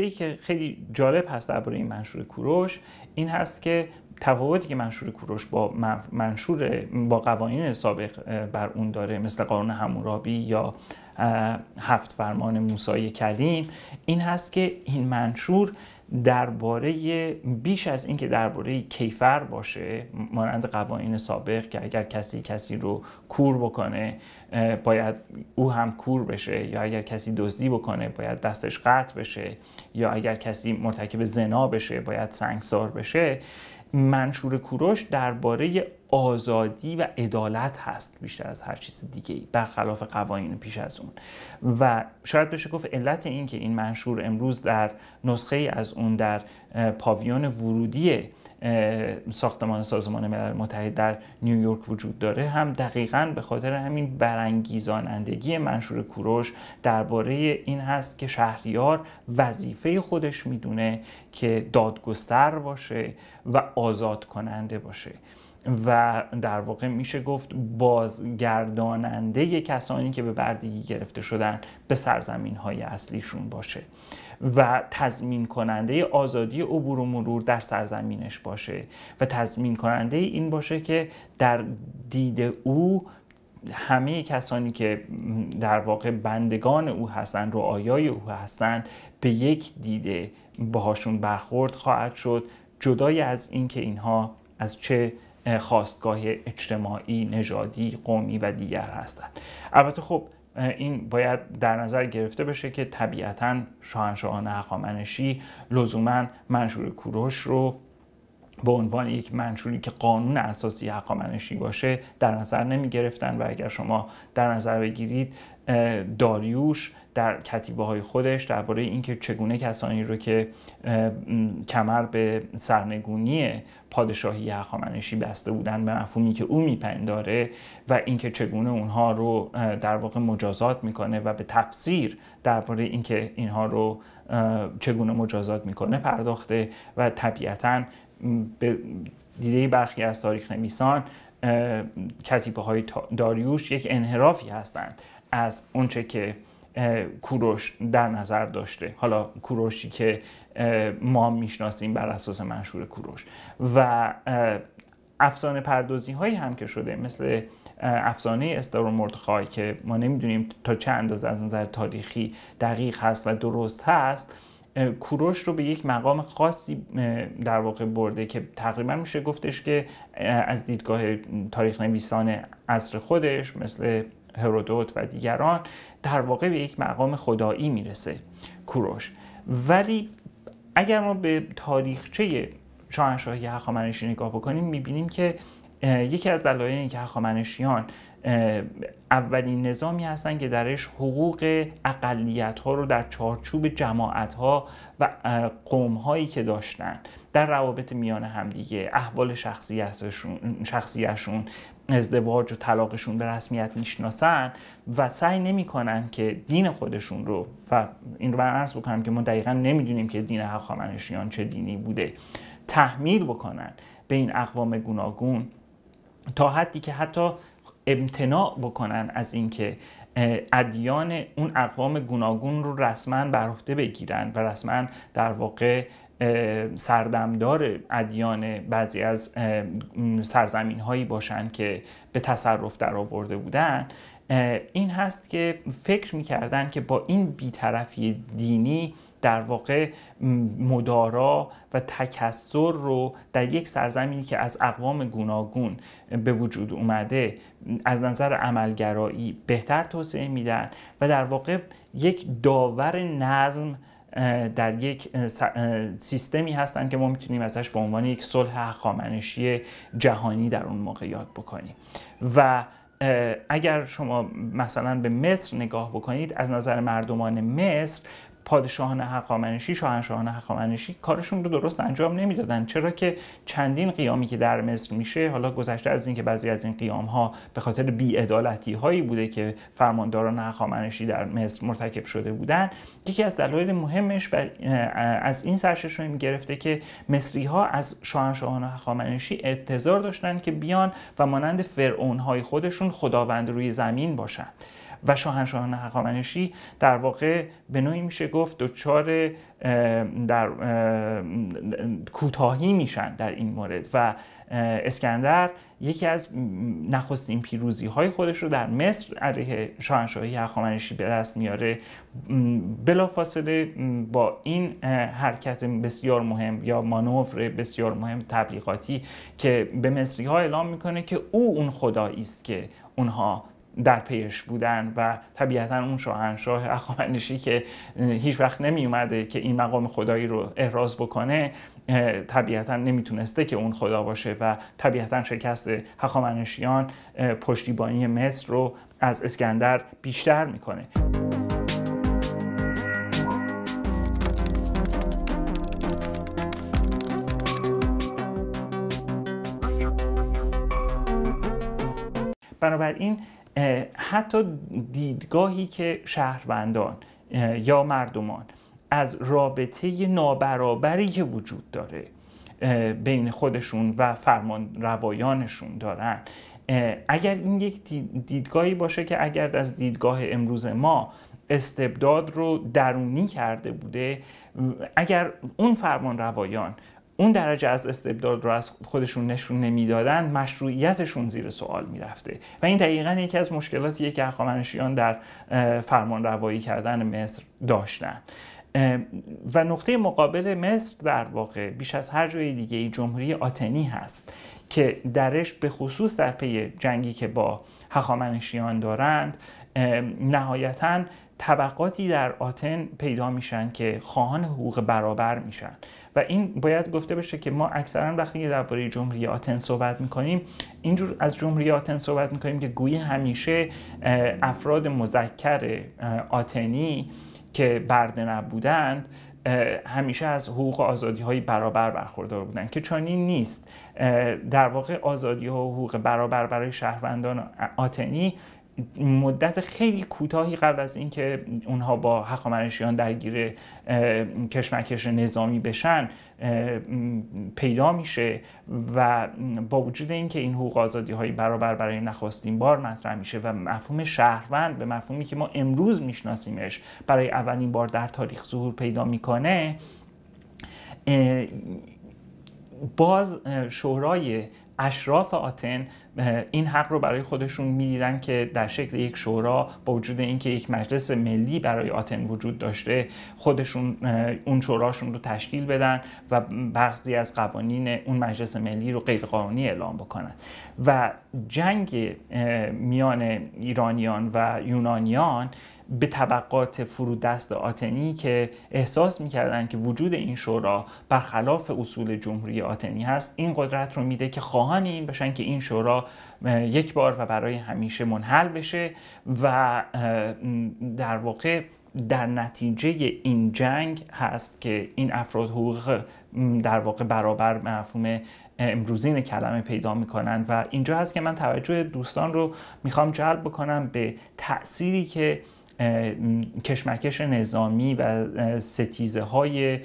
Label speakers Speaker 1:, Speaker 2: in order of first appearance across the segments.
Speaker 1: نکته که خیلی جالب هست درباره این منشور کوروش این هست که تفاوتی که منشور کوروش با منشور با قوانین سابق بر اون داره مثل قانون همورابی یا هفت فرمان موسای کلیم این هست که این منشور درباره بیش از اینکه درباره کیفر باشه مانند قوانین سابق که اگر کسی کسی رو کور بکنه باید او هم کور بشه یا اگر کسی دزدی بکنه باید دستش قطع بشه یا اگر کسی مرتکب زنا بشه باید سنگسار بشه منشور کوروش درباره آزادی و عدالت هست بیشتر از هر چیز دیگه برخلاف قوانین پیش از اون و شاید بشه گفت علت این که این منشور امروز در نسخه از اون در پاویون ورودی ساختمان سازمان ملل متحد در نیویورک وجود داره هم دقیقا به خاطر همین برانگیزانندگی منشور کوروش درباره این هست که شهریار وظیفه خودش میدونه که دادگستر باشه و آزاد کننده باشه و در واقع میشه گفت بازگرداننده کسانی که به بردگی گرفته شدن به سرزمین های اصلیشون باشه و تضمین کننده آزادی عبور و مرور در سرزمینش باشه و تضمین کننده این باشه که در دید او همه کسانی که در واقع بندگان او هستند آیای او هستند به یک دیده باهاشون برخورد خواهد شد جدای از اینکه اینها از چه خواستگاه اجتماعی، نژادی، قومی و دیگر هستند. البته خب این باید در نظر گرفته بشه که طبیعتا شاهنشاهان هخامنشی لزوما منشور کوروش رو به عنوان یک منشوری که قانون اساسی هخامنشی باشه در نظر نمی گرفتن و اگر شما در نظر بگیرید داریوش در کتیبه های خودش درباره اینکه چگونه کسانی رو که کمر به سرنگونی پادشاهی هخامنشی بسته بودن به مفهومی که او میپنداره و اینکه چگونه اونها رو در واقع مجازات میکنه و به تفسیر درباره اینکه اینها رو چگونه مجازات میکنه پرداخته و طبیعتا به دیده برخی از تاریخ نویسان کتیبه های داریوش یک انحرافی هستند از اونچه که کوروش در نظر داشته حالا کوروشی که ما میشناسیم بر اساس منشور کوروش و افسانه پردازی هایی هم که شده مثل افسانه استار و مردخای که ما نمیدونیم تا چه اندازه از نظر تاریخی دقیق هست و درست هست کوروش رو به یک مقام خاصی در واقع برده که تقریبا میشه گفتش که از دیدگاه تاریخ نویسان عصر خودش مثل هرودوت و دیگران در واقع به یک مقام خدایی میرسه کوروش ولی اگر ما به تاریخچه شاهنشاهی هخامنشی نگاه بکنیم میبینیم که یکی از دلایلی که هخامنشیان اولین نظامی هستند که درش حقوق اقلیت ها رو در چارچوب جماعت ها و قوم هایی که داشتن در روابط میان همدیگه احوال شخصیتشون, شخصیتشون ازدواج و طلاقشون به رسمیت میشناسن و سعی نمیکنن که دین خودشون رو و این رو من عرض بکنم که ما دقیقا نمیدونیم که دین هخامنشیان چه دینی بوده تحمیل بکنن به این اقوام گوناگون تا حدی که حتی امتناع بکنن از اینکه ادیان اون اقوام گوناگون رو رسما بر عهده بگیرن و رسما در واقع سردمدار ادیان بعضی از سرزمین هایی باشند که به تصرف در آورده بودن این هست که فکر میکردن که با این بیطرفی دینی در واقع مدارا و تکسر رو در یک سرزمینی که از اقوام گوناگون به وجود اومده از نظر عملگرایی بهتر توسعه میدن و در واقع یک داور نظم در یک سیستمی هستن که ما میتونیم ازش به عنوان یک صلح حقامنشی جهانی در اون موقع یاد بکنیم و اگر شما مثلا به مصر نگاه بکنید از نظر مردمان مصر پادشاهان حقامنشی شاهنشاهان حقامنشی کارشون رو درست انجام نمیدادن چرا که چندین قیامی که در مصر میشه حالا گذشته از اینکه بعضی از این قیام ها به خاطر بیعدالتی هایی بوده که فرمانداران حقامنشی در مصر مرتکب شده بودن یکی از دلایل مهمش از این سرچشمه میگرفته که مصری ها از شاهنشاهان حقامنشی انتظار داشتند که بیان و مانند فرعون های خودشون خداوند روی زمین باشند و شاهنشاهان حقامنشی در واقع به نوعی میشه گفت دچار در کوتاهی میشن در این مورد و اسکندر یکی از نخستین پیروزی های خودش رو در مصر علیه شاهنشاهی هخامنشی به دست میاره بلافاصله با این حرکت بسیار مهم یا مانور بسیار مهم تبلیغاتی که به مصری ها اعلام میکنه که او اون خدایی است که اونها در پیش بودن و طبیعتا اون شاهنشاه اخامنشی که هیچ وقت نمی اومده که این مقام خدایی رو احراز بکنه طبیعتا نمیتونسته که اون خدا باشه و طبیعتا شکست هخامنشیان پشتیبانی مصر رو از اسکندر بیشتر میکنه بنابراین حتی دیدگاهی که شهروندان یا مردمان از رابطه نابرابری که وجود داره بین خودشون و فرمان روایانشون دارن اگر این یک دیدگاهی باشه که اگر از دیدگاه امروز ما استبداد رو درونی کرده بوده اگر اون فرمان روایان اون درجه از استبداد رو از خودشون نشون نمیدادند مشروعیتشون زیر سوال میرفته و این دقیقا یکی از مشکلاتیه که هخامنشیان در فرمان روایی کردن مصر داشتن و نقطه مقابل مصر در واقع بیش از هر جای دیگه جمهوری آتنی هست که درش به خصوص در پی جنگی که با هخامنشیان دارند نهایتا طبقاتی در آتن پیدا میشن که خواهان حقوق برابر میشن و این باید گفته بشه که ما اکثرا وقتی که درباره جمهوری آتن صحبت میکنیم اینجور از جمهوری آتن صحبت میکنیم که گویی همیشه افراد مذکر آتنی که برده نبودند همیشه از حقوق آزادی های برابر برخوردار بودند که چنین نیست در واقع آزادی ها و حقوق برابر برای شهروندان آتنی مدت خیلی کوتاهی قبل از اینکه اونها با هخامنشیان درگیر کشمکش نظامی بشن پیدا میشه و با وجود اینکه این حقوق آزادی های برابر برای نخستین بار مطرح میشه و مفهوم شهروند به مفهومی که ما امروز میشناسیمش برای اولین بار در تاریخ ظهور پیدا میکنه باز شورای اشراف آتن این حق رو برای خودشون میدیدن که در شکل یک شورا با وجود اینکه یک مجلس ملی برای آتن وجود داشته خودشون اون شوراشون رو تشکیل بدن و بعضی از قوانین اون مجلس ملی رو قانونی اعلام بکنن و جنگ میان ایرانیان و یونانیان به طبقات فرودست آتنی که احساس میکردن که وجود این شورا برخلاف اصول جمهوری آتنی هست این قدرت رو میده که خواهان این بشن که این شورا یک بار و برای همیشه منحل بشه و در واقع در نتیجه این جنگ هست که این افراد حقوق در واقع برابر مفهوم امروزین کلمه پیدا میکنند و اینجا هست که من توجه دوستان رو میخوام جلب بکنم به تأثیری که کشمکش نظامی و ستیزه های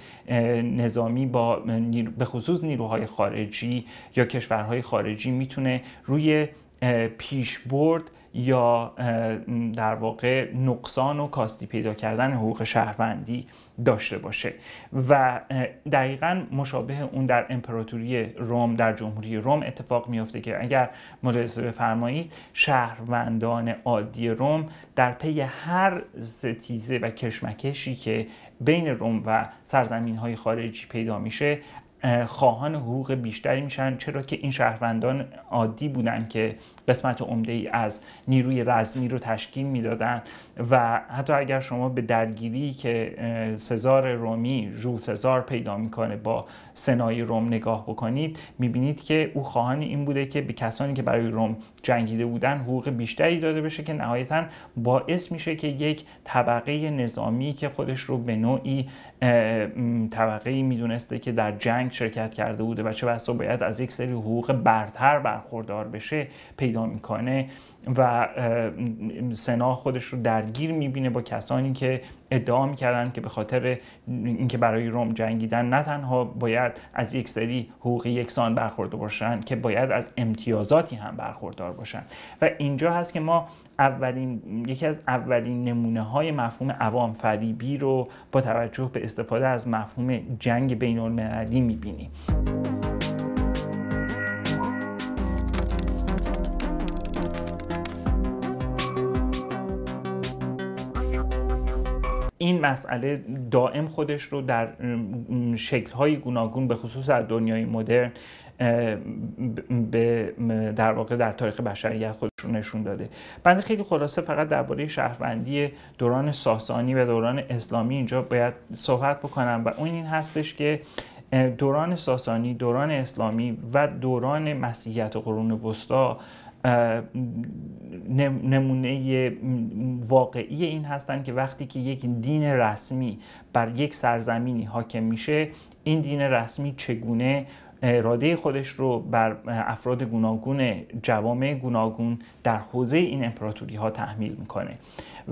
Speaker 1: نظامی با به خصوص نیروهای خارجی یا کشورهای خارجی میتونه روی پیشبرد یا در واقع نقصان و کاستی پیدا کردن حقوق شهروندی داشته باشه و دقیقا مشابه اون در امپراتوری روم در جمهوری روم اتفاق میافته که اگر ملاحظه بفرمایید شهروندان عادی روم در پی هر ستیزه و کشمکشی که بین روم و سرزمین های خارجی پیدا میشه خواهان حقوق بیشتری میشن چرا که این شهروندان عادی بودن که قسمت عمده ای از نیروی رزمی رو تشکیل میدادن و حتی اگر شما به درگیری که سزار رومی ژو سزار پیدا میکنه با سنای روم نگاه بکنید میبینید که او خواهان این بوده که به کسانی که برای روم جنگیده بودن حقوق بیشتری داده بشه که نهایتا باعث میشه که یک طبقه نظامی که خودش رو به نوعی طبقه میدونسته که در جنگ شرکت کرده بوده و چه بسا باید از یک سری حقوق برتر برخوردار بشه پیدا میکنه و سنا خودش رو درگیر میبینه با کسانی که ادعا میکردن که به خاطر اینکه برای روم جنگیدن نه تنها باید از یک سری حقوق یکسان برخورده باشن که باید از امتیازاتی هم برخوردار باشن و اینجا هست که ما اولین یکی از اولین نمونه های مفهوم عوام فریبی رو با توجه به استفاده از مفهوم جنگ بین المللی میبینیم این مسئله دائم خودش رو در شکل‌های گوناگون به خصوص در دنیای مدرن به در واقع در تاریخ بشریت خودش رو نشون داده بنده خیلی خلاصه فقط درباره شهروندی دوران ساسانی و دوران اسلامی اینجا باید صحبت بکنم و اون این هستش که دوران ساسانی دوران اسلامی و دوران مسیحیت و قرون وسطا نمونه واقعی این هستند که وقتی که یک دین رسمی بر یک سرزمینی حاکم میشه این دین رسمی چگونه اراده خودش رو بر افراد گوناگون جوامع گوناگون در حوزه این امپراتوری ها تحمیل میکنه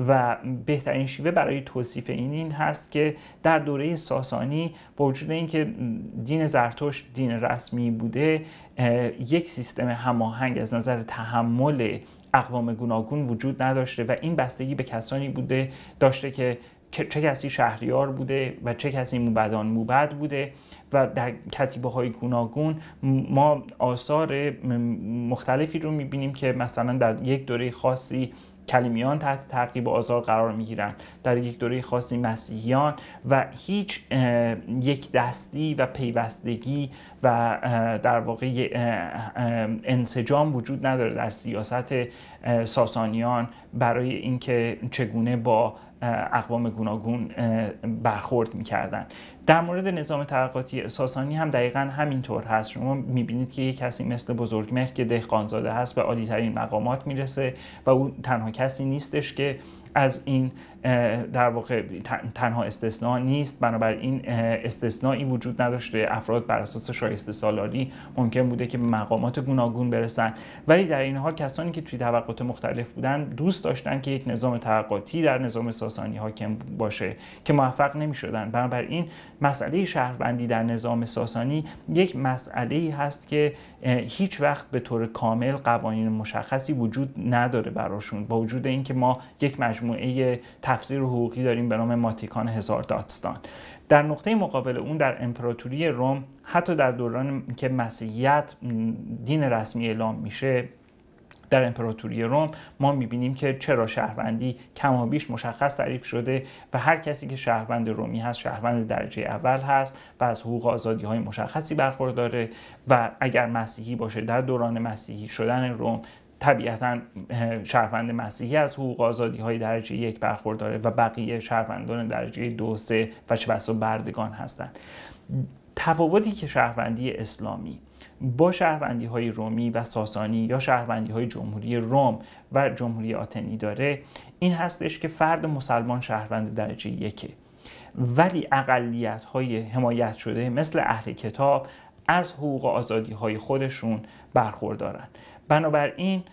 Speaker 1: و بهترین شیوه برای توصیف این این هست که در دوره ساسانی با وجود اینکه دین زرتشت دین رسمی بوده یک سیستم هماهنگ از نظر تحمل اقوام گوناگون وجود نداشته و این بستگی به کسانی بوده داشته که چه کسی شهریار بوده و چه کسی موبدان موبد بوده و در کتیبه های گوناگون ما آثار مختلفی رو میبینیم که مثلا در یک دوره خاصی کلمیان تحت تعقیب آزار قرار می گیرن در یک دوره خاصی مسیحیان و هیچ یک دستی و پیوستگی و در واقع انسجام وجود نداره در سیاست ساسانیان برای اینکه چگونه با اقوام گوناگون برخورد میکردن در مورد نظام طبقاتی ساسانی هم دقیقا همینطور هست شما میبینید که یک کسی مثل بزرگمهر که دهقانزاده هست به عالیترین مقامات میرسه و او تنها کسی نیستش که از این در واقع تنها استثناء نیست بنابراین استثنایی وجود نداشته افراد بر اساس شایسته سالاری ممکن بوده که به مقامات گوناگون برسن ولی در این حال کسانی که توی طبقات مختلف بودن دوست داشتن که یک نظام طبقاتی در نظام ساسانی حاکم باشه که موفق نمی شدن بنابراین مسئله شهروندی در نظام ساسانی یک مسئله ای هست که هیچ وقت به طور کامل قوانین مشخصی وجود نداره براشون با وجود اینکه ما یک مجموعه مجموعه تفسیر حقوقی داریم به نام ماتیکان هزار دادستان در نقطه مقابل اون در امپراتوری روم حتی در دوران که مسیحیت دین رسمی اعلام میشه در امپراتوری روم ما میبینیم که چرا شهروندی کمابیش مشخص تعریف شده و هر کسی که شهروند رومی هست شهروند درجه اول هست و از حقوق آزادی های مشخصی برخورداره و اگر مسیحی باشه در دوران مسیحی شدن روم طبیعتا شهروند مسیحی از حقوق آزادی های درجه یک برخورداره و بقیه شهروندان درجه دو سه و چه بسا بردگان هستند تفاوتی که شهروندی اسلامی با شهروندی های رومی و ساسانی یا شهروندی های جمهوری روم و جمهوری آتنی داره این هستش که فرد مسلمان شهروند درجه یکه ولی اقلیت های حمایت شده مثل اهل کتاب از حقوق آزادی های خودشون برخوردارن بنابراین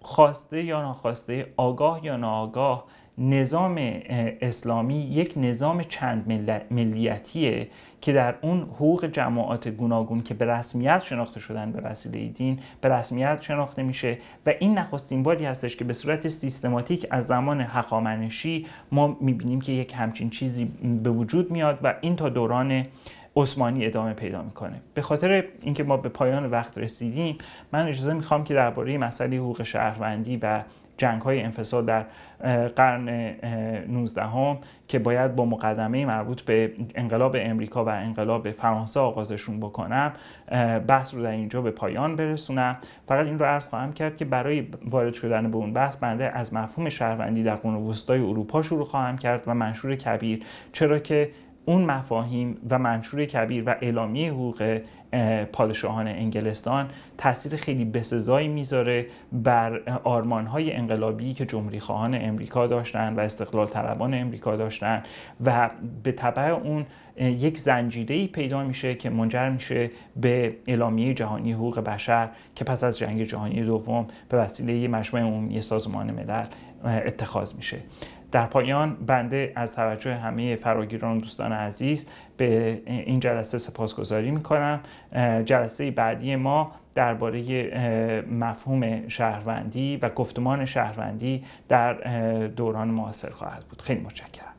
Speaker 1: خواسته یا ناخواسته آگاه یا ناآگاه نظام اسلامی یک نظام چند ملیتیه که در اون حقوق جماعات گوناگون که به رسمیت شناخته شدن به وسیله دین به رسمیت شناخته میشه و این نخستین باری هستش که به صورت سیستماتیک از زمان حقامنشی ما میبینیم که یک همچین چیزی به وجود میاد و این تا دوران عثمانی ادامه پیدا میکنه به خاطر اینکه ما به پایان وقت رسیدیم من اجازه میخوام که درباره مسئله حقوق شهروندی و جنگ های انفصال در قرن 19 هم که باید با مقدمه مربوط به انقلاب امریکا و انقلاب فرانسه آغازشون بکنم بحث رو در اینجا به پایان برسونم فقط این رو عرض خواهم کرد که برای وارد شدن به اون بحث بنده از مفهوم شهروندی در قرون وسطای اروپا شروع خواهم کرد و منشور کبیر چرا که اون مفاهیم و منشور کبیر و اعلامیه حقوق پادشاهان انگلستان تاثیر خیلی بسزایی میذاره بر آرمانهای انقلابی که جمهوری خواهان امریکا داشتن و استقلال طلبان امریکا داشتن و به طبع اون یک زنجیره پیدا میشه که منجر میشه به اعلامیه جهانی حقوق بشر که پس از جنگ جهانی دوم به وسیله مجمع عمومی سازمان ملل اتخاذ میشه در پایان بنده از توجه همه فراگیران دوستان عزیز به این جلسه سپاسگزاری کنم. جلسه بعدی ما درباره مفهوم شهروندی و گفتمان شهروندی در دوران معاصر خواهد بود خیلی متشکرم